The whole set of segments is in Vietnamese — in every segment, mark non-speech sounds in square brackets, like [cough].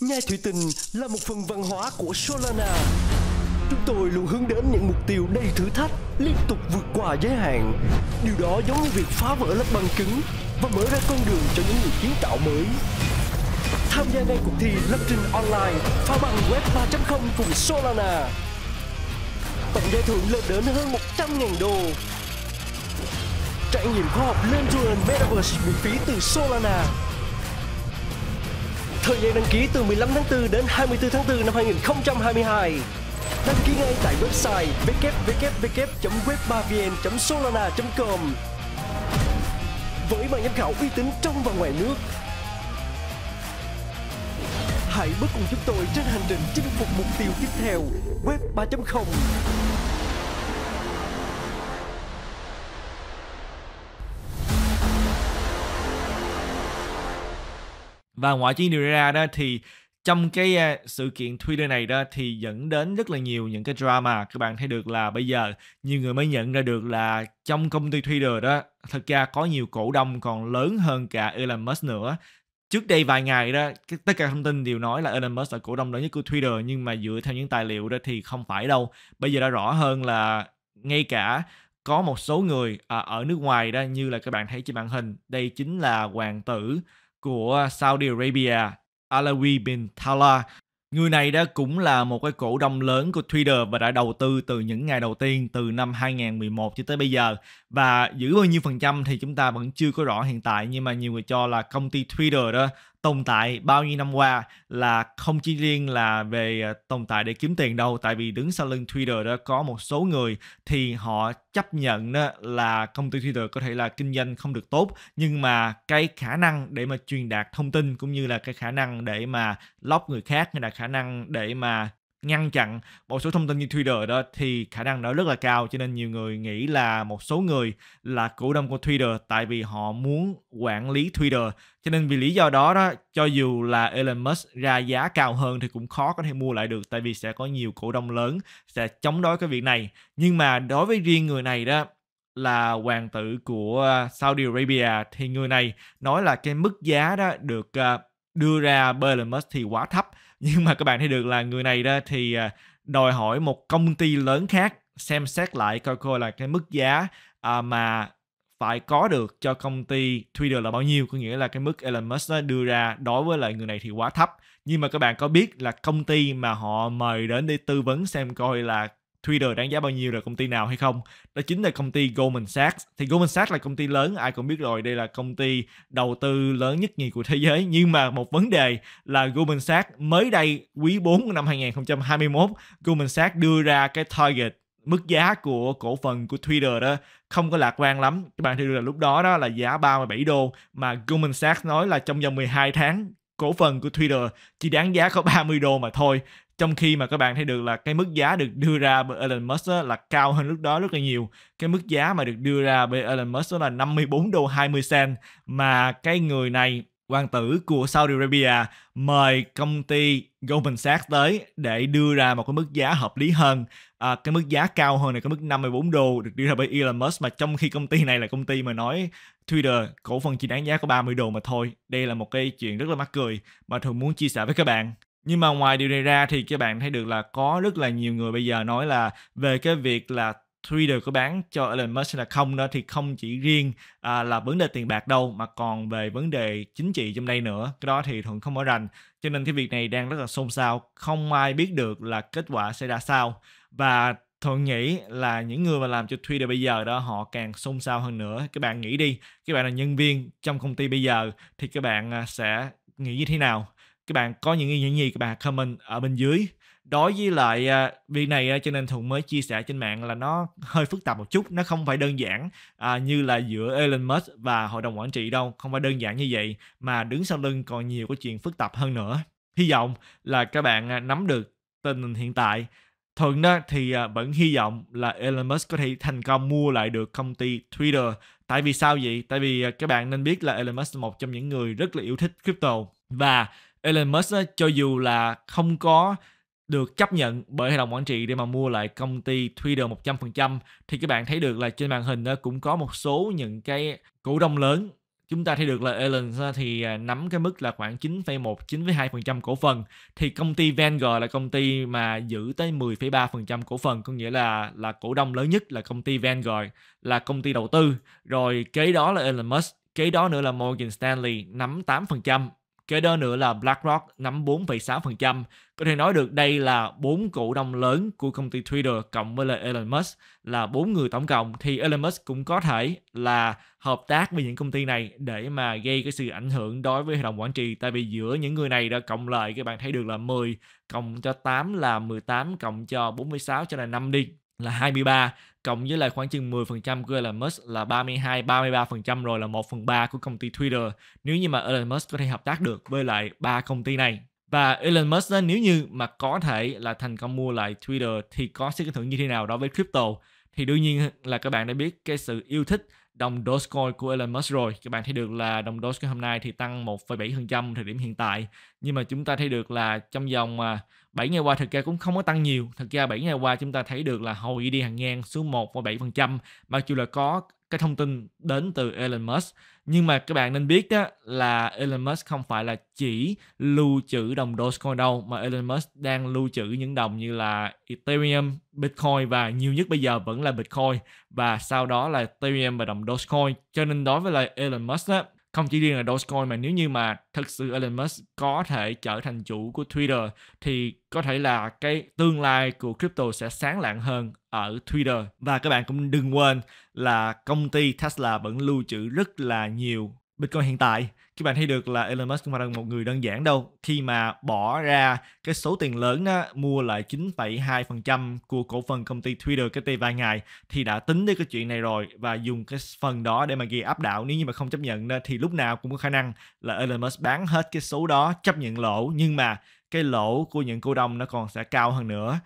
Nghe thủy tinh là một phần văn hóa của Solana. Chúng tôi luôn hướng đến những mục tiêu đầy thử thách, liên tục vượt qua giới hạn. Điều đó giống như việc phá vỡ lớp băng cứng và mở ra con đường cho những người kiến tạo mới. Tham gia ngay cuộc thi lập trình online phá băng web 3.0 cùng Solana. Tổng giải thưởng lên đến hơn 100.000 đô. Trải nghiệm khoa học lên Metaverse miễn phí từ Solana Thời gian đăng ký từ 15 tháng 4 đến 24 tháng 4 năm 2022. Đăng ký ngay tại website www.web3vn.solana.com với ban giám khảo uy tín trong và ngoài nước. Hãy bước cùng chúng tôi trên hành trình chinh phục mục tiêu tiếp theo Web 3.0. và ngoại trừ điều ra đó thì trong cái sự kiện Twitter này đó thì dẫn đến rất là nhiều những cái drama các bạn thấy được là bây giờ nhiều người mới nhận ra được là trong công ty Twitter đó thật ra có nhiều cổ đông còn lớn hơn cả Elon Musk nữa trước đây vài ngày đó tất cả thông tin đều nói là Elon Musk là cổ đông lớn nhất của Twitter nhưng mà dựa theo những tài liệu đó thì không phải đâu bây giờ đã rõ hơn là ngay cả có một số người à, ở nước ngoài đó như là các bạn thấy trên màn hình đây chính là hoàng tử của Saudi Arabia, Alawi bin Tala. Người này đã cũng là một cái cổ đông lớn của Twitter và đã đầu tư từ những ngày đầu tiên từ năm 2011 cho tới bây giờ. Và giữ bao nhiêu phần trăm thì chúng ta vẫn chưa có rõ hiện tại nhưng mà nhiều người cho là công ty Twitter đó tồn tại bao nhiêu năm qua là không chỉ riêng là về ờ, tồn tại để kiếm tiền đâu tại vì đứng sau lưng Twitter đó có một số người thì họ chấp nhận đó là công ty Twitter có thể là kinh doanh không được tốt nhưng mà cái khả năng để mà truyền đạt thông tin cũng như là cái khả năng để mà lóc người khác hay là khả năng để mà ngăn chặn một số thông tin như Twitter đó thì khả năng đó rất là cao cho nên nhiều người nghĩ là một số người là cổ đông của Twitter tại vì họ muốn quản lý Twitter cho nên vì lý do đó đó cho dù là Elon Musk ra giá cao hơn thì cũng khó có thể mua lại được tại vì sẽ có nhiều cổ đông lớn sẽ chống đối cái việc này nhưng mà đối với riêng người này đó là hoàng tử của Saudi Arabia thì người này nói là cái mức giá đó được à, đưa ra bởi Elon Musk thì quá thấp [laughs] nhưng mà các bạn thấy được là người này đó thì à, đòi hỏi một công ty lớn khác xem xét lại coi coi là cái mức giá à, mà phải có được cho công ty Twitter là bao nhiêu có nghĩa là cái mức Elon Musk đó đưa ra đối với lại người này thì quá thấp nhưng mà các bạn có biết là công ty mà họ mời đến để tư vấn xem coi là Twitter đáng giá bao nhiêu là công ty nào hay không đó chính là công ty Goldman Sachs thì Goldman Sachs là công ty lớn ai cũng biết rồi đây là công ty đầu tư lớn nhất nhì của thế giới nhưng mà một vấn đề là Goldman Sachs mới đây quý 4 năm 2021 Goldman Sachs đưa ra cái target mức giá của cổ phần của Twitter đó không có lạc quan lắm. Các bạn thấy là lúc đó đó là giá 37 đô mà Goldman Sachs nói là trong vòng 12 tháng cổ phần của Twitter chỉ đáng giá có 30 đô mà thôi trong khi mà các bạn thấy được là cái mức giá được đưa ra bởi Elon Musk là cao hơn lúc đó rất là nhiều cái mức giá mà được đưa ra bởi Elon Musk là 54 đô 20 cent mà cái người này hoàng tử của Saudi Arabia mời công ty Goldman Sachs tới để đưa ra một cái mức giá hợp lý hơn à, cái mức giá cao hơn này cái mức 54 đô được đưa ra bởi Elon Musk mà trong khi công ty này là công ty mà nói Twitter cổ phần chỉ đáng giá có 30 đô mà thôi đây là một cái chuyện rất là mắc cười mà thường muốn chia sẻ với các bạn nhưng mà ngoài điều này ra thì các bạn thấy được là có rất là nhiều người bây giờ nói là về cái việc là Twitter có bán cho Elon Musk là không đó thì không chỉ riêng à, là vấn đề tiền bạc đâu mà còn về vấn đề chính trị trong đây nữa cái đó thì thuận không mở rành cho nên cái việc này đang rất là xôn xao không ai biết được là kết quả sẽ ra sao và thuận nghĩ là những người mà làm cho Twitter bây giờ đó họ càng xôn xao hơn nữa các bạn nghĩ đi các bạn là nhân viên trong công ty bây giờ thì các bạn à, sẽ nghĩ như thế nào các bạn có những ý gì các bạn comment ở bên dưới đối với lại à, việc này à, cho nên thùng mới chia sẻ trên mạng là nó hơi phức tạp một chút nó không phải đơn giản à, như là giữa Elon Musk và hội đồng quản trị đâu không phải đơn giản như vậy mà đứng sau lưng còn nhiều cái chuyện phức tạp hơn nữa hy vọng là các bạn à, nắm được tình hình hiện tại Thuận đó thì vẫn hy vọng là Elon Musk có thể thành công mua lại được công ty Twitter. Tại vì sao vậy? Tại vì các bạn nên biết là Elon Musk là một trong những người rất là yêu thích crypto và Elon Musk á, cho dù là không có được chấp nhận bởi hội đồng quản trị để mà mua lại công ty Twitter 100% thì các bạn thấy được là trên màn hình cũng có một số những cái cổ đông lớn chúng ta thấy được là Elon thì à, nắm cái mức là khoảng 9,1 9,2% cổ phần thì công ty Vanguard là công ty mà giữ tới 10,3% cổ phần có nghĩa là là cổ đông lớn nhất là công ty Vanguard là công ty đầu tư rồi kế đó là Elon Musk kế đó nữa là Morgan Stanley nắm 8% Kế đó nữa là BlackRock nắm 4,6%. Có thể nói được đây là bốn cổ đông lớn của công ty Twitter cộng với là Elon Musk là bốn người tổng cộng thì Elon Musk cũng có thể là hợp tác với những công ty này để mà gây cái sự ảnh hưởng đối với hội đồng quản trị tại vì giữa những người này đã cộng lại các bạn thấy được là 10 cộng cho 8 là 18 cộng cho 46 cho là 5 đi là 23 cộng với lại khoảng chừng 10% của Elon Musk là 32 33% rồi là 1 phần 3 của công ty Twitter nếu như mà Elon Musk có thể hợp tác được với lại ba công ty này và Elon Musk đó, nếu như mà có thể là thành công mua lại Twitter thì có sẽ cái thưởng như thế nào đó với crypto thì đương nhiên là các bạn đã biết cái sự yêu thích đồng Dogecoin của Elon Musk rồi. Các bạn thấy được là đồng Dogecoin hôm nay thì tăng 1,7% thời điểm hiện tại. Nhưng mà chúng ta thấy được là trong vòng 7 à, ngày qua thực ra cũng không có tăng nhiều. Thực ra 7 ngày qua chúng ta thấy được là hồi đi hàng ngang xuống 1,7% mặc dù là có cái thông tin đến từ Elon Musk nhưng mà các bạn nên biết đó là Elon Musk không phải là chỉ lưu trữ đồng Dogecoin đâu mà Elon Musk đang lưu trữ những đồng như là Ethereum, Bitcoin và nhiều nhất bây giờ vẫn là Bitcoin và sau đó là Ethereum và đồng Dogecoin cho nên đối với lại Elon Musk đó không chỉ riêng là Dogecoin mà nếu như mà thực sự Elon Musk có thể trở thành chủ của Twitter thì có thể là cái tương lai của crypto sẽ sáng lạng hơn ở Twitter và các bạn cũng đừng quên là công ty Tesla vẫn lưu trữ rất là nhiều Bitcoin hiện tại các bạn thấy được là Elon Musk không phải là một người đơn giản đâu khi mà bỏ ra cái số tiền lớn đó, mua lại 9,2% của cổ phần công ty Twitter cách đây vài ngày thì đã tính đến cái chuyện này rồi và dùng cái phần đó để mà ghi áp đảo nếu như mà không chấp nhận đó, thì lúc nào cũng có khả năng là Elon Musk bán hết cái số đó chấp nhận lỗ nhưng mà cái lỗ của những cổ đông nó còn sẽ cao hơn nữa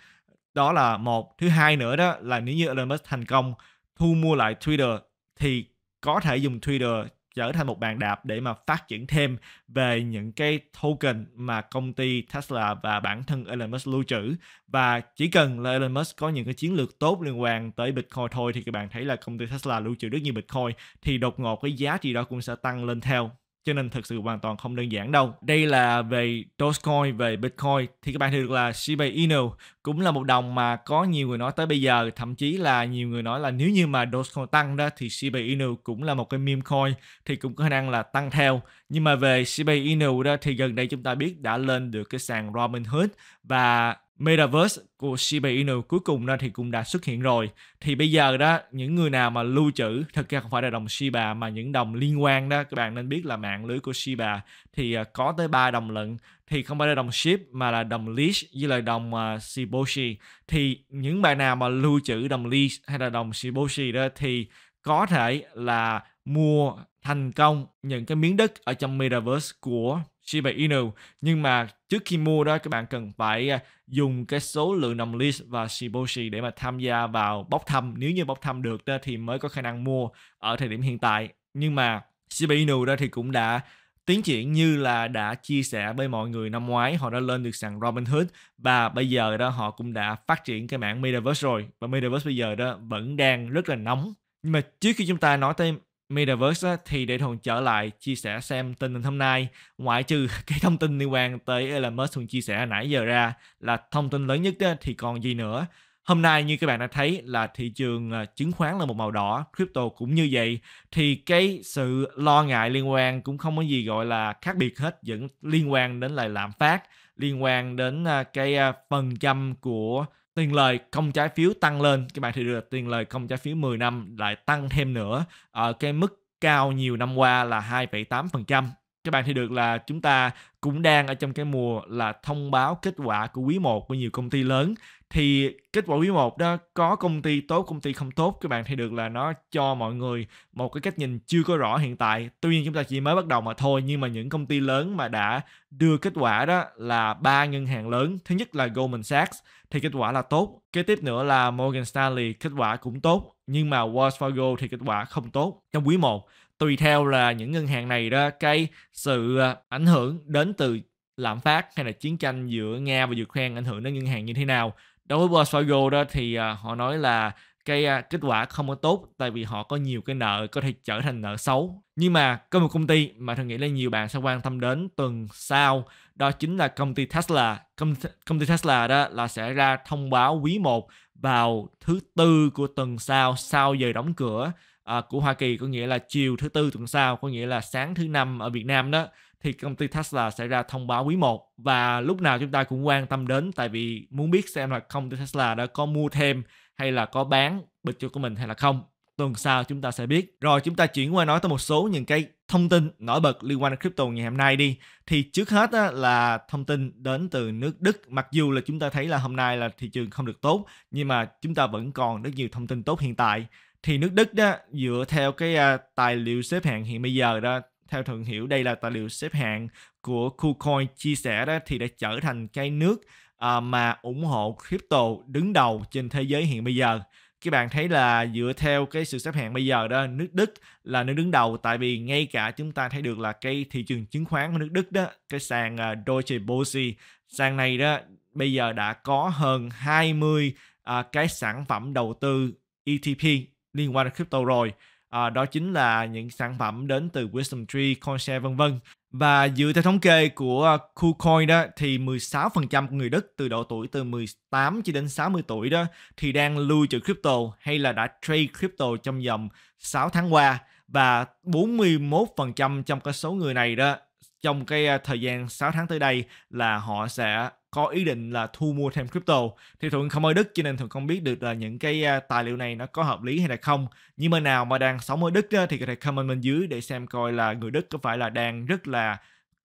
đó là một thứ hai nữa đó là nếu như Elon Musk thành công thu mua lại Twitter thì có thể dùng Twitter trở thành một bàn đạp để mà phát triển thêm về những cái token mà công ty Tesla và bản thân Elon Musk lưu trữ và chỉ cần là Elon Musk có những cái chiến lược tốt liên quan tới Bitcoin thôi thì các bạn thấy là công ty Tesla lưu trữ rất nhiều Bitcoin thì đột ngột cái giá trị đó cũng sẽ tăng lên theo cho nên thực sự hoàn toàn không đơn giản đâu. Đây là về Dogecoin, về Bitcoin thì các bạn thấy được là Shiba Inu cũng là một đồng mà có nhiều người nói tới bây giờ, thậm chí là nhiều người nói là nếu như mà Dogecoin tăng đó thì Shiba Inu cũng là một cái meme coin thì cũng có khả năng là tăng theo. Nhưng mà về Shiba Inu đó thì gần đây chúng ta biết đã lên được cái sàn Robinhood và Metaverse của Shiba Inu cuối cùng đó thì cũng đã xuất hiện rồi. Thì bây giờ đó, những người nào mà lưu trữ, thực ra không phải là đồng Shiba mà những đồng liên quan đó, các bạn nên biết là mạng lưới của Shiba thì à, có tới 3 đồng lận. Thì không phải là đồng ship mà là đồng leash với lại đồng uh, Shiboshi. Thì những bạn nào mà lưu trữ đồng leash hay là đồng Shiboshi đó thì có thể là mua thành công những cái miếng đất ở trong Metaverse của Shiba Inu nhưng mà trước khi mua đó các bạn cần phải à, dùng cái số lượng đồng list và Shiboshi để mà tham gia vào bốc thăm nếu như bốc thăm được đó, thì mới có khả năng mua ở thời điểm hiện tại nhưng mà Shiba Inu đó thì cũng đã tiến triển như là đã chia sẻ với mọi người năm ngoái họ đã lên được sàn Robinhood và bây giờ đó họ cũng đã phát triển cái mảng Metaverse rồi và Metaverse bây giờ đó vẫn đang rất là nóng nhưng mà trước khi chúng ta nói tới Metaverse thì để Thuần trở lại chia sẻ xem tin hôm nay ngoại trừ [laughs] cái thông tin liên quan tới Elon Musk Thuần chia sẻ nãy giờ ra là thông tin lớn nhất thì còn gì nữa Hôm nay như các bạn đã thấy là thị trường ờ, chứng khoán là một màu đỏ, crypto cũng như vậy. Thì cái sự lo ngại liên quan cũng không có gì gọi là khác biệt hết, vẫn liên quan đến lại lạm phát, liên quan đến ờ, cái ờ, phần trăm của tiền lời công trái phiếu tăng lên các bạn thì được tiền lời công trái phiếu 10 năm lại tăng thêm nữa ở ờ, cái mức cao nhiều năm qua là 2,8% các bạn thì được là chúng ta cũng đang ở trong cái mùa là thông báo kết quả của quý 1 của nhiều công ty lớn thì kết quả quý 1 đó có công ty tốt công ty không tốt các bạn thấy được là nó cho mọi người một cái cách nhìn chưa có rõ hiện tại tuy nhiên chúng ta chỉ mới bắt đầu mà thôi nhưng mà những công ty lớn mà đã đưa kết quả đó là ba ngân hàng lớn thứ nhất là Goldman Sachs thì kết quả là tốt kế tiếp nữa là Morgan Stanley kết quả cũng tốt nhưng mà Wells Fargo thì kết quả không tốt trong quý 1 tùy theo là những ngân hàng này đó cái sự ờ, ảnh hưởng đến từ lạm phát hay là chiến tranh giữa Nga và Ukraine ảnh hưởng đến ngân hàng như thế nào. Đối với Wells Fargo đó thì ờ, họ nói là cái ờ, kết quả không có tốt tại vì họ có nhiều cái nợ có thể trở thành nợ xấu. Nhưng mà có một công ty mà tôi nghĩ là nhiều bạn sẽ quan tâm đến tuần sau đó chính là công ty Tesla. Công, công ty Tesla đó là sẽ ra thông báo quý 1 vào thứ tư của tuần sau sau giờ đóng cửa Ờ, của Hoa Kỳ có nghĩa là chiều thứ tư tuần sau có nghĩa là sáng thứ năm ở Việt Nam đó thì công ty Tesla sẽ ra thông báo quý 1 và lúc nào chúng ta cũng quan tâm đến tại vì muốn biết xem là công ty Tesla đã có mua thêm hay là có bán bịch cho của mình hay là không tuần sau chúng ta sẽ biết rồi chúng ta chuyển qua nói tới một số những cái thông tin nổi bật liên quan đến crypto ngày hôm nay đi thì trước hết á, là thông tin đến từ nước Đức mặc dù là chúng ta thấy là hôm nay là thị trường không được tốt nhưng mà chúng ta vẫn còn rất nhiều thông tin tốt hiện tại thì nước Đức đó dựa theo cái à, tài liệu xếp hạng hiện bây giờ đó theo thường hiểu đây là tài liệu xếp hạng của KuCoin chia sẻ đó thì đã trở thành cái nước à, mà ủng hộ crypto đứng đầu trên thế giới hiện bây giờ các bạn thấy là dựa theo cái sự xếp hạng bây giờ đó nước Đức là nước đứng đầu tại vì ngay cả chúng ta thấy được là cái thị trường chứng khoán của nước Đức đó cái sàn uh, Deutsche Börse sàn này đó bây giờ đã có hơn 20 uh, à, cái sản phẩm đầu tư ETP liên quan đến crypto rồi à, đó chính là những sản phẩm đến từ Wisdom Tree, Coinshare vân vân và dựa theo thống kê của KuCoin đó thì 16% của người Đức từ độ tuổi từ 18 cho đến 60 tuổi đó thì đang lưu trữ crypto hay là đã trade crypto trong vòng 6 tháng qua và 41% trong cái số người này đó trong cái à, thời gian 6 tháng tới đây là họ sẽ có ý định là thu mua thêm crypto thì thuận không ở đức cho nên thuận không biết được là những cái à, tài liệu này nó có hợp lý hay là không nhưng mà nào mà đang sống ở đức thì có thể comment bên dưới để xem coi là người đức có phải là đang rất là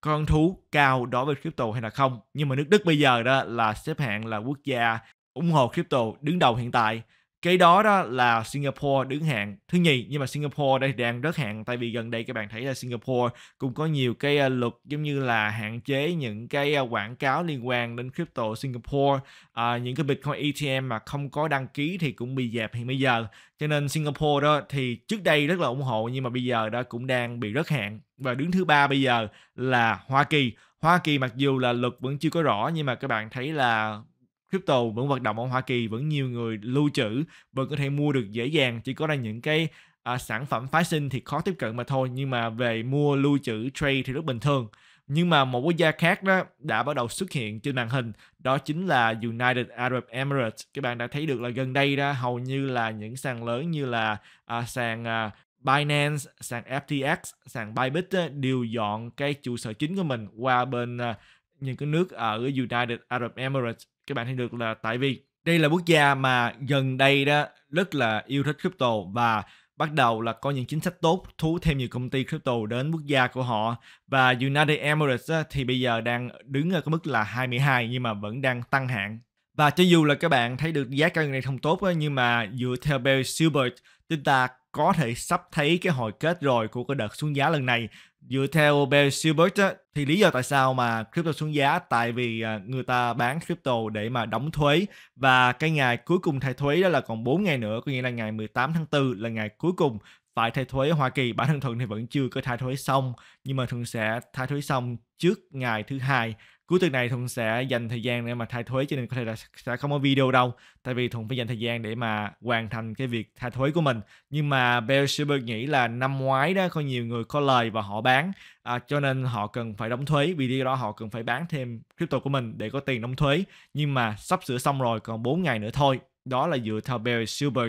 con thú cao đối với crypto hay là không nhưng mà nước đức bây giờ đó là xếp hạng là quốc gia ủng hộ crypto đứng đầu hiện tại cái đó đó là Singapore đứng hạng thứ nhì nhưng mà Singapore đây đang rất hạng tại vì gần đây các bạn thấy là Singapore cũng có nhiều cái luật giống như là hạn chế những cái quảng cáo liên quan đến crypto Singapore à, những cái Bitcoin ETM mà không có đăng ký thì cũng bị dẹp hiện bây giờ cho nên Singapore đó thì trước đây rất là ủng hộ nhưng mà bây giờ đó cũng đang bị rất hạng và đứng thứ ba bây giờ là Hoa Kỳ Hoa Kỳ mặc dù là luật vẫn chưa có rõ nhưng mà các bạn thấy là crypto vẫn hoạt động ở Hoa Kỳ vẫn nhiều người lưu trữ vẫn có thể mua được dễ dàng chỉ có là những cái à, sản phẩm phái sinh thì khó tiếp cận mà thôi nhưng mà về mua lưu trữ trade thì rất bình thường nhưng mà một quốc gia khác đó đã bắt đầu xuất hiện trên màn hình đó chính là United Arab Emirates các bạn đã thấy được là gần đây đó hầu như là những sàn lớn như là à, sàn à, Binance, sàn FTX, sàn Bybit đó, đều dọn cái trụ sở chính của mình qua bên à, những cái nước ở United Arab Emirates các bạn thấy được là tại vì đây là quốc gia mà gần đây đó rất là yêu thích crypto và bắt đầu là có những chính sách tốt thu thêm nhiều công ty crypto đến quốc gia của họ và United Emirates á, thì bây giờ đang đứng ở cái mức là 22 nhưng mà vẫn đang tăng hạng và cho dù là các bạn thấy được giá cao này không tốt á, nhưng mà dựa theo Barry Silbert chúng ta có thể sắp thấy cái hồi kết rồi của cái đợt xuống giá lần này dựa theo Bear Silbert thì lý do tại sao mà crypto xuống giá tại vì à, người ta bán crypto để mà đóng thuế và cái ngày cuối cùng thay thuế đó là còn 4 ngày nữa có nghĩa là ngày 18 tháng 4 là ngày cuối cùng phải thay thuế ở Hoa Kỳ bản thân thuận thì vẫn chưa có thay thuế xong nhưng mà thường sẽ thay thuế xong trước ngày thứ hai cuối tuần này thuận sẽ dành thời gian để mà thay thuế cho nên có thể là sẽ không có video đâu tại vì thuận phải dành thời gian để mà hoàn thành cái việc thay thuế của mình nhưng mà Bear Silver nghĩ là năm ngoái đó có nhiều người có lời và họ bán à, cho nên họ cần phải đóng thuế vì điều đó họ cần phải bán thêm crypto của mình để có tiền đóng thuế nhưng mà sắp sửa xong rồi còn 4 ngày nữa thôi đó là dựa theo Bear Silver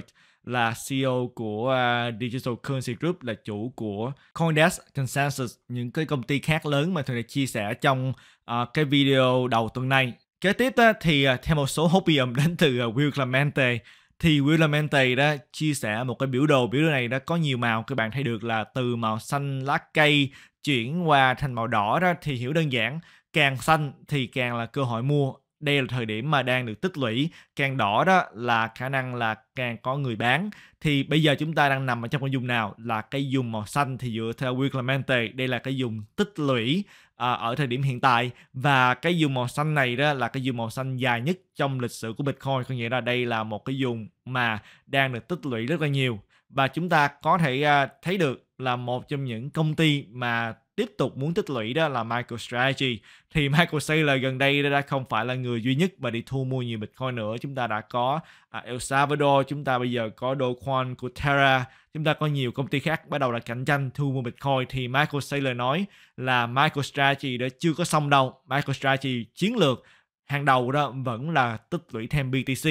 là CEO của uh, Digital Currency Group là chủ của CoinDesk, Consensus, những cái công ty khác lớn mà thường được chia sẻ trong uh, cái video đầu tuần này. Kế tiếp đó, thì uh, theo một số hopium đến từ uh, Will Clemente thì Will Clemente đó chia sẻ một cái biểu đồ biểu đồ này đó có nhiều màu các bạn thấy được là từ màu xanh lá cây chuyển qua thành màu đỏ đó thì hiểu đơn giản càng xanh thì càng là cơ hội mua đây là thời điểm mà đang được tích lũy càng đỏ đó là khả năng là càng có người bán thì bây giờ chúng ta đang nằm ở trong cái dùng nào là cái dùng màu xanh thì dựa theo Will Clemente đây là cái dùng tích lũy à, ở thời điểm hiện tại và cái dùng màu xanh này đó là cái dùng màu xanh dài nhất trong lịch sử của Bitcoin có nghĩa là đây là một cái dùng mà đang được tích lũy rất là nhiều và chúng ta có thể à, thấy được là một trong những công ty mà tiếp tục muốn tích lũy đó là MicroStrategy thì [laughs] Michael Saylor gần đây đã không phải là người duy nhất mà đi thu mua nhiều Bitcoin nữa chúng ta đã có à, El Salvador chúng ta bây giờ có Dogecoin của Terra chúng ta có nhiều công ty khác bắt đầu là cạnh tranh thu mua Bitcoin thì Michael Saylor nói là MicroStrategy đã chưa có xong đâu MicroStrategy chiến lược hàng đầu đó vẫn là tích lũy thêm BTC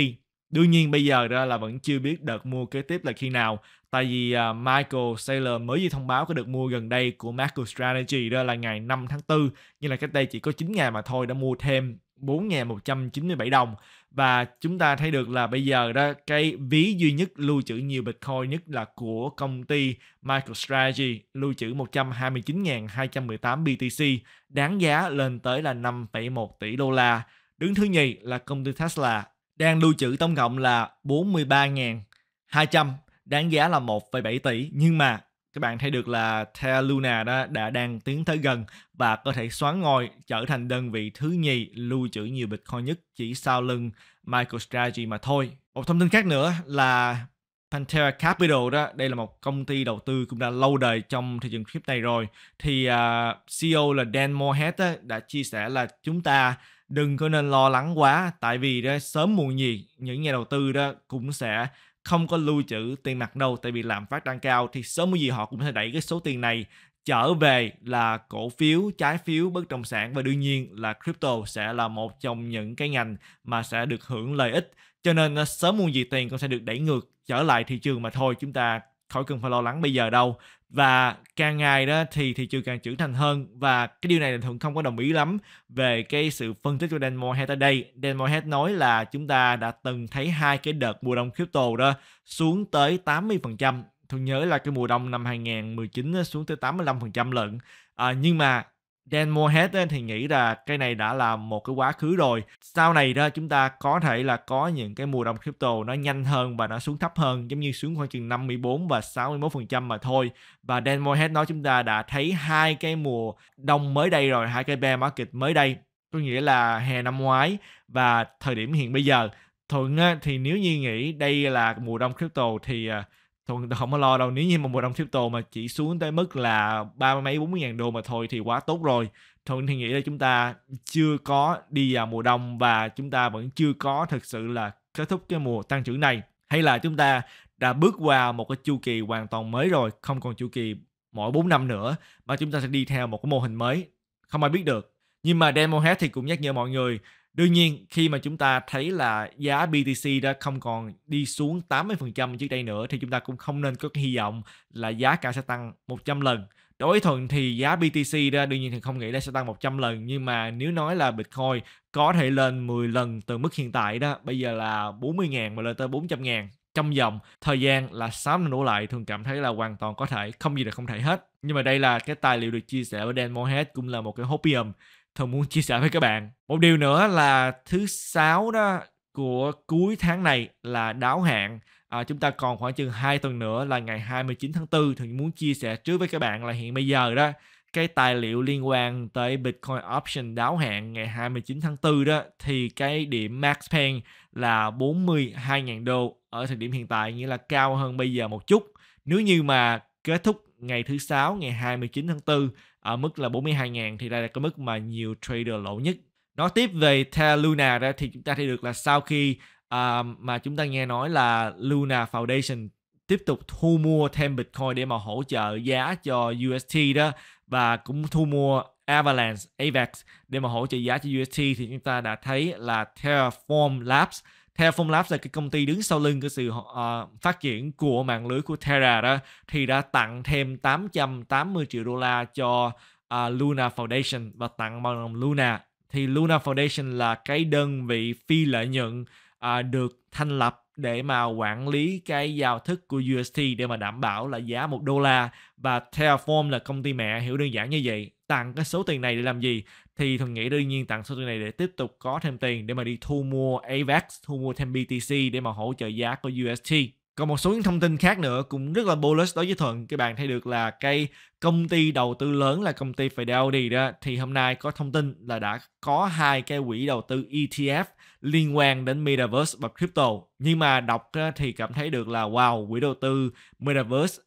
Đương nhiên bây giờ ra là vẫn chưa biết đợt mua kế tiếp là khi nào tại vì à, Michael Saylor mới vừa thông báo cái đợt mua gần đây của Macro Strategy ra là ngày 5 tháng 4 nhưng là cách đây chỉ có 9 ngày mà thôi đã mua thêm 4.197 đồng và chúng ta thấy được là bây giờ đó cái ví duy nhất lưu trữ nhiều Bitcoin nhất là của công ty Michael Strategy lưu trữ 129.218 BTC đáng giá lên tới là 5,1 tỷ đô la. Đứng thứ nhì là công ty Tesla đang lưu trữ tổng cộng là 43.200, đáng giá là 1,7 tỷ. Nhưng mà các bạn thấy được là Terra Luna đó đã đang tiến tới gần và có thể xoán ngôi trở thành đơn vị thứ nhì lưu trữ nhiều Bitcoin nhất chỉ sau lưng MicroStrategy mà thôi. Một thông tin khác nữa là Pantera Capital đó, đây là một công ty đầu tư cũng đã lâu đời trong thị trường crypto này rồi. Thì uh, à, CEO là Dan Moorhead đã chia sẻ là chúng ta đừng có nên lo lắng quá tại vì đó sớm muộn gì những nhà đầu tư đó cũng sẽ không có lưu trữ tiền mặt đâu tại vì lạm phát đang cao thì sớm muộn gì họ cũng sẽ đẩy cái số tiền này trở về là cổ phiếu, trái phiếu, bất động sản và đương nhiên là crypto sẽ là một trong những cái ngành mà sẽ được hưởng lợi ích. Cho nên ờ, sớm muộn gì tiền cũng sẽ được đẩy ngược trở lại thị trường mà thôi chúng ta khỏi cần phải lo lắng bây giờ đâu và càng ngày đó thì thị trường càng trưởng thành hơn và cái điều này là thường không có đồng ý lắm về cái sự phân tích của Dan Moorhead ở đây. Dan Moorhead nói là chúng ta đã từng thấy hai cái đợt mùa đông crypto đó xuống tới 80%. Tôi nhớ là cái mùa đông năm 2019 xuống tới 85% lận. À, nhưng mà Dan Moorhead ấy, thì nghĩ là cái này đã là một cái quá khứ rồi. Sau này đó chúng ta có thể là có những cái mùa đông crypto nó nhanh hơn và nó xuống thấp hơn giống như xuống khoảng chừng 54 và 61% mà thôi. Và Dan Moorhead nói chúng ta đã thấy hai cái mùa đông mới đây rồi, hai cái bear market mới đây. Có nghĩa là hè năm ngoái và thời điểm hiện bây giờ. Thuận thì nếu như nghĩ đây là mùa đông crypto thì à, thôi không có lo đâu nếu như mà một đồng crypto mà chỉ xuống tới mức là ba mấy bốn mươi ngàn đô mà thôi thì quá tốt rồi thôi thì nghĩ là chúng ta chưa có đi vào mùa đông và chúng ta vẫn chưa có thực sự là kết thúc cái mùa tăng trưởng này hay là chúng ta đã bước qua một cái chu kỳ hoàn toàn mới rồi không còn chu kỳ mỗi 4 năm nữa mà chúng ta sẽ đi theo một cái mô hình mới không ai biết được nhưng mà demo hết thì cũng nhắc nhở mọi người Đương nhiên khi mà chúng ta thấy là giá BTC đã không còn đi xuống 80% trước đây nữa thì chúng ta cũng không nên có hy vọng là giá cả sẽ tăng 100 lần. Đối với Thuận thì giá BTC ra đương nhiên thì không nghĩ là sẽ tăng 100 lần nhưng mà nếu nói là Bitcoin có thể lên 10 lần từ mức hiện tại đó bây giờ là 40.000 mà lên tới 400.000 trong vòng thời gian là 6 năm đổ lại thường cảm thấy là hoàn toàn có thể không gì là không thể hết nhưng mà đây là cái tài liệu được chia sẻ bởi Dan Moorhead cũng là một cái hopium thường muốn chia sẻ với các bạn. Một điều nữa là thứ sáu đó của cuối tháng này là đáo hạn. À, chúng ta còn khoảng chừng 2 tuần nữa là ngày 29 tháng 4 Thường muốn chia sẻ trước với các bạn là hiện bây giờ đó cái tài liệu liên quan tới Bitcoin option đáo hạn ngày 29 tháng 4 đó thì cái điểm max pain là 42.000 đô ở thời điểm hiện tại nghĩa là cao hơn bây giờ một chút. Nếu như mà kết thúc ngày thứ sáu ngày 29 tháng 4 ở mức là 42.000 thì đây là cái mức mà nhiều trader lỗ nhất. Nói tiếp về theo Luna ra thì chúng ta thấy được là sau khi uh, mà chúng ta nghe nói là Luna Foundation tiếp tục thu mua thêm Bitcoin để mà hỗ trợ giá cho UST đó và cũng thu mua Avalanche, AVAX để mà hỗ trợ giá cho UST thì chúng ta đã thấy là Terraform Labs theo Labs là cái công ty đứng sau lưng cái sự uh, phát triển của mạng lưới của Terra đó thì đã tặng thêm 880 triệu đô la cho uh, Luna Foundation và tặng bằng đồng Luna thì Luna Foundation là cái đơn vị phi lợi nhuận uh, được thành lập để mà quản lý cái giao thức của UST để mà đảm bảo là giá một đô la và Terraform là công ty mẹ hiểu đơn giản như vậy tặng cái số tiền này để làm gì thì thuần nghĩ đương nhiên tặng số tiền này để tiếp tục có thêm tiền để mà đi thu mua avax thu mua thêm btc để mà hỗ trợ giá của ust còn một số những thông tin khác nữa cũng rất là bullish đối với Thuận. Các bạn thấy được là cái công ty đầu tư lớn là công ty Fidelity đó. Thì hôm nay có thông tin là đã có hai cái quỹ đầu tư ETF liên quan đến Metaverse và Crypto. Nhưng mà đọc thì cảm thấy được là wow, quỹ đầu tư Metaverse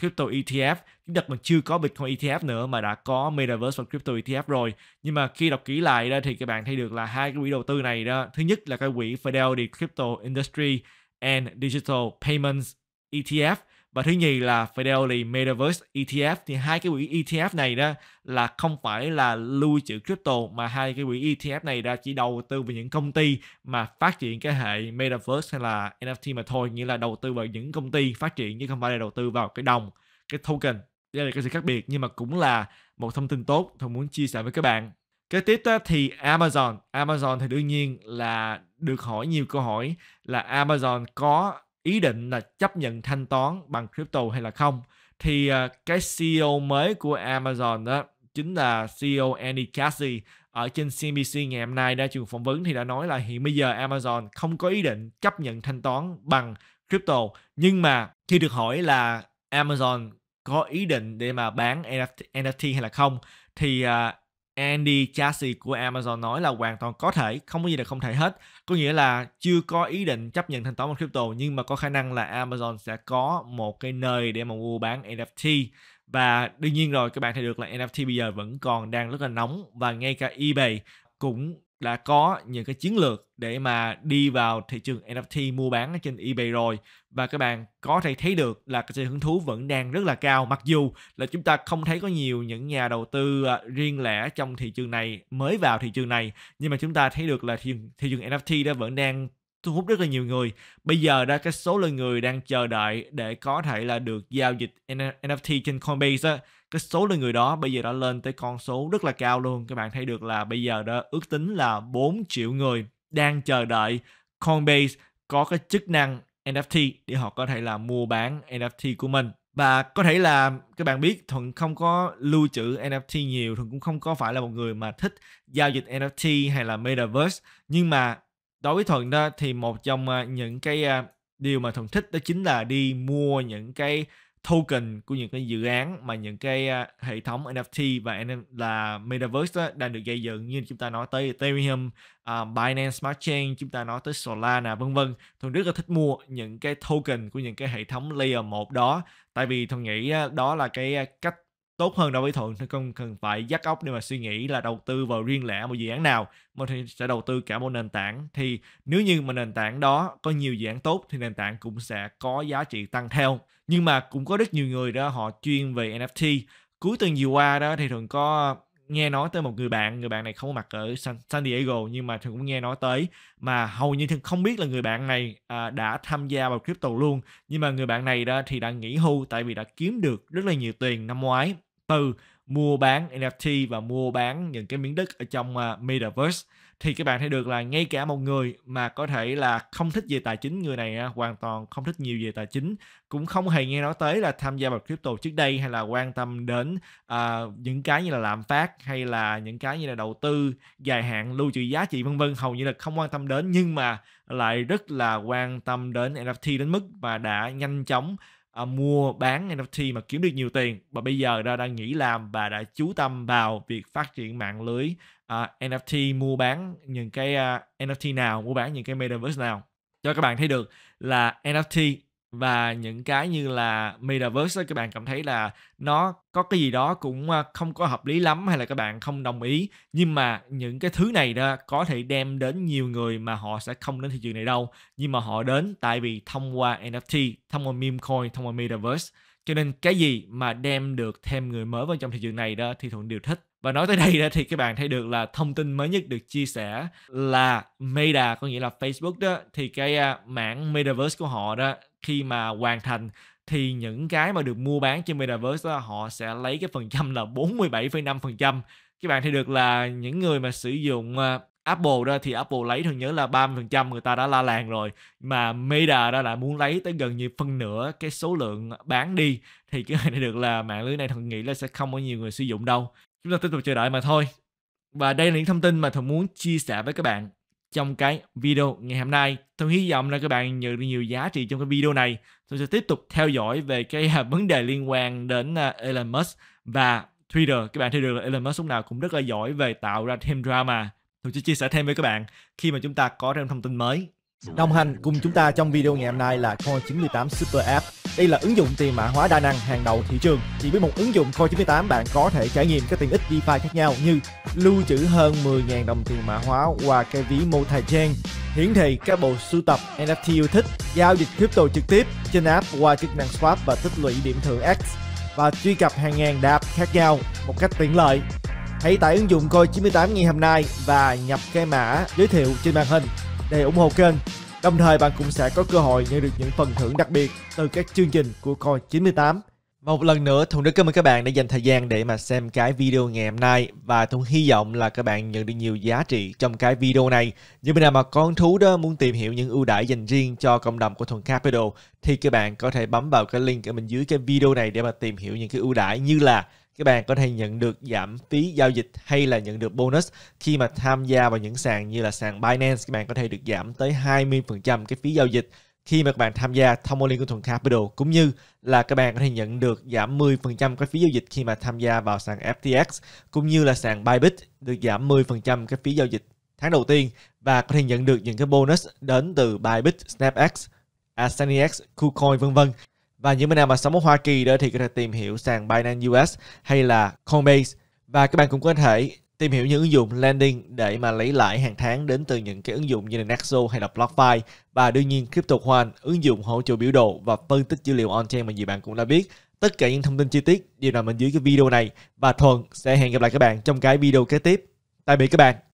crypto ETF đợt mà chưa có Bitcoin ETF nữa mà đã có Metaverse và crypto ETF rồi nhưng mà khi đọc kỹ lại đó thì các bạn thấy được là hai cái quỹ đầu tư này đó thứ nhất là cái quỹ Fidelity Crypto Industry and Digital Payments ETF và thứ nhì là Fidelity Metaverse ETF thì hai cái quỹ ETF này đó là không phải là lưu trữ crypto mà hai cái quỹ ETF này đã chỉ đầu tư vào những công ty mà phát triển cái hệ Metaverse hay là NFT mà thôi nghĩa là đầu tư vào những công ty phát triển chứ không phải là đầu tư vào cái đồng cái token đây là cái sự khác biệt nhưng mà cũng là một thông tin tốt tôi muốn chia sẻ với các bạn kế tiếp đó thì Amazon Amazon thì đương nhiên là được hỏi nhiều câu hỏi là Amazon có ý định là chấp nhận thanh toán bằng crypto hay là không thì à, cái CEO mới của Amazon đó chính là CEO Andy Casey ở trên CNBC ngày hôm nay đã trường phỏng vấn thì đã nói là hiện bây giờ Amazon không có ý định chấp nhận thanh toán bằng crypto nhưng mà khi được hỏi là Amazon có ý định để mà bán NFT, NFT hay là không thì à, Andy Chassi của Amazon nói là hoàn toàn có thể, không có gì là không thể hết. Có nghĩa là chưa có ý định chấp nhận thanh toán bằng crypto nhưng mà có khả năng là Amazon sẽ có một cái nơi để mà mua bán NFT và đương nhiên rồi các bạn thấy được là NFT bây giờ vẫn còn đang rất là nóng và ngay cả eBay cũng đã có những cái chiến lược để mà đi vào thị trường NFT mua bán ở trên eBay rồi và các bạn có thể thấy được là cái sự hứng thú vẫn đang rất là cao mặc dù là chúng ta không thấy có nhiều những nhà đầu tư à, riêng lẻ trong thị trường này mới vào thị trường này nhưng mà chúng ta thấy được là thị, trường thị trường NFT đã vẫn đang thu hút rất là nhiều người bây giờ đã cái số lượng người đang chờ đợi để có thể là được giao dịch NFT trên Coinbase đó, cái số lượng người đó bây giờ đã lên tới con số rất là cao luôn các bạn thấy được là bây giờ đó ước tính là 4 triệu người đang chờ đợi Coinbase có cái chức năng NFT để họ có thể là mua bán NFT của mình và có thể là các bạn biết thuận không có lưu trữ nft nhiều thuận cũng không có phải là một người mà thích giao dịch nft hay là metaverse nhưng mà đối với thuận đó thì một trong à, những cái à, điều mà thuận thích đó chính là đi mua những cái token của những cái dự án mà những cái hệ thống NFT và là metaverse đó, đang được gây dựng như chúng ta nói tới Ethereum, à, Binance Smart Chain, chúng ta nói tới Solana vân vân. Thường rất là thích mua những cái token của những cái hệ thống layer 1 đó tại vì thường nghĩ đó là cái cách tốt hơn đối với thuận thì không cần phải dắt óc để mà suy nghĩ là đầu tư vào riêng lẻ một dự án nào mà thì sẽ đầu tư cả một nền tảng thì nếu như mà nền tảng đó có nhiều dự án tốt thì nền tảng cũng sẽ có giá trị tăng theo nhưng mà cũng có rất nhiều người đó họ chuyên về NFT cuối tuần vừa qua đó thì thường có nghe nói tới một người bạn người bạn này không có mặt ở San Diego nhưng mà thường cũng nghe nói tới mà hầu như thường không biết là người bạn này à, đã tham gia vào crypto luôn nhưng mà người bạn này đó thì đã nghỉ hưu tại vì đã kiếm được rất là nhiều tiền năm ngoái từ mua bán NFT và mua bán những cái miếng đất ở trong uh, Metaverse thì các bạn thấy được là ngay cả một người mà có thể là không thích về tài chính người này uh, hoàn toàn không thích nhiều về tài chính cũng không hề nghe nói tới là tham gia vào crypto trước đây hay là quan tâm đến uh, những cái như là lạm phát hay là những cái như là đầu tư dài hạn lưu trữ giá trị vân vân hầu như là không quan tâm đến nhưng mà lại rất là quan tâm đến NFT đến mức và đã nhanh chóng à, mua bán NFT mà kiếm được nhiều tiền và bây giờ đã đang nghỉ làm và đã chú tâm vào việc phát triển mạng lưới à, NFT mua bán những cái à, NFT nào mua bán những cái metaverse nào cho các bạn thấy được là NFT và những cái như là metaverse đó các bạn cảm thấy là nó có cái gì đó cũng ờ, không có hợp lý lắm hay là các bạn không đồng ý nhưng mà những cái thứ này đó có thể đem đến nhiều người mà họ sẽ không đến thị trường này đâu nhưng mà họ đến tại vì thông qua NFT thông qua meme coin thông qua metaverse cho nên cái gì mà đem được thêm người mới vào trong thị trường này đó thì thuận đều thích và nói tới đây thì các bạn thấy được là thông tin mới nhất được chia sẻ là Meta có nghĩa là Facebook đó thì cái à, mảng Metaverse của họ đó khi mà hoàn thành thì những cái mà được mua bán trên Metaverse đó, họ sẽ lấy cái phần trăm là 47,5%. Các bạn thấy được là những người mà sử dụng à, Apple đó thì Apple lấy thường nhớ là 30% người ta đã la làng rồi mà Meta đó lại muốn lấy tới gần như phân nửa cái số lượng bán đi thì cái này được là mạng lưới này thật nghĩ là sẽ không có nhiều người sử dụng đâu chúng ta tiếp tục chờ đợi mà thôi. Và đây là những thông tin mà Thuận muốn chia sẻ với các bạn trong cái video ngày hôm nay. Tôi hy vọng là các bạn nhận được nhiều giá trị trong cái video này. Tôi sẽ tiếp tục theo dõi về cái à, vấn đề liên quan đến à, Elon Musk và Twitter. Các bạn thấy được là Elon Musk lúc nào cũng rất là giỏi về tạo ra thêm drama. Tôi sẽ chia sẻ thêm với các bạn khi mà chúng ta có thêm thông tin mới. Đồng hành cùng chúng ta trong video ngày hôm nay là Coin 98 Super App đây là ứng dụng tiền mã hóa đa năng hàng đầu thị trường. Chỉ với một ứng dụng Coin 98 bạn có thể trải nghiệm các tiện ích DeFi khác nhau như lưu trữ hơn 10.000 đồng tiền mã hóa qua cái ví multi-chain, hiển thị các bộ sưu tập NFT yêu thích, giao dịch crypto trực tiếp trên app qua chức năng swap và tích lũy điểm thưởng X và truy cập hàng ngàn đạp khác nhau một cách tiện lợi. Hãy tải ứng dụng coin 98 ngày hôm nay và nhập cái mã giới thiệu trên màn hình để ủng hộ kênh Đồng thời bạn cũng sẽ có cơ hội nhận được những phần thưởng đặc biệt từ các chương trình của Coi 98. một lần nữa, Thuận rất cảm ơn các bạn đã dành thời gian để mà xem cái video ngày hôm nay và Thuận hy vọng là các bạn nhận được nhiều giá trị trong cái video này. Như bên nào mà con thú đó muốn tìm hiểu những ưu đãi dành riêng cho cộng đồng của Thuận Capital thì các bạn có thể bấm vào cái link ở bên dưới cái video này để mà tìm hiểu những cái ưu đãi như là các bạn có thể nhận được giảm phí giao dịch hay là nhận được bonus khi mà tham gia vào những sàn như là sàn Binance các bạn có thể được giảm tới 20% cái phí giao dịch khi mà các bạn tham gia thông liên của Thuận Capital cũng như là các bạn có thể nhận được giảm 10% cái phí giao dịch khi mà tham gia vào sàn FTX cũng như là sàn Bybit được giảm 10% cái phí giao dịch tháng đầu tiên và có thể nhận được những cái bonus đến từ Bybit, SnapX, AsaniX, KuCoin vân vân. Và những bên nào mà sống ở Hoa Kỳ đó thì có thể tìm hiểu sàn Binance US hay là Coinbase. Và các bạn cũng có thể tìm hiểu những ứng dụng lending để mà lấy lãi hàng tháng đến từ những cái ứng dụng như là Nexo hay là BlockFi và đương nhiên CryptoQuant, ứng dụng hỗ trợ biểu đồ và phân tích dữ liệu on-chain mà gì bạn cũng đã biết. Tất cả những thông tin chi tiết đều nằm bên dưới cái video này và Thuận sẽ hẹn gặp lại các bạn trong cái video kế tiếp. Tạm biệt các bạn.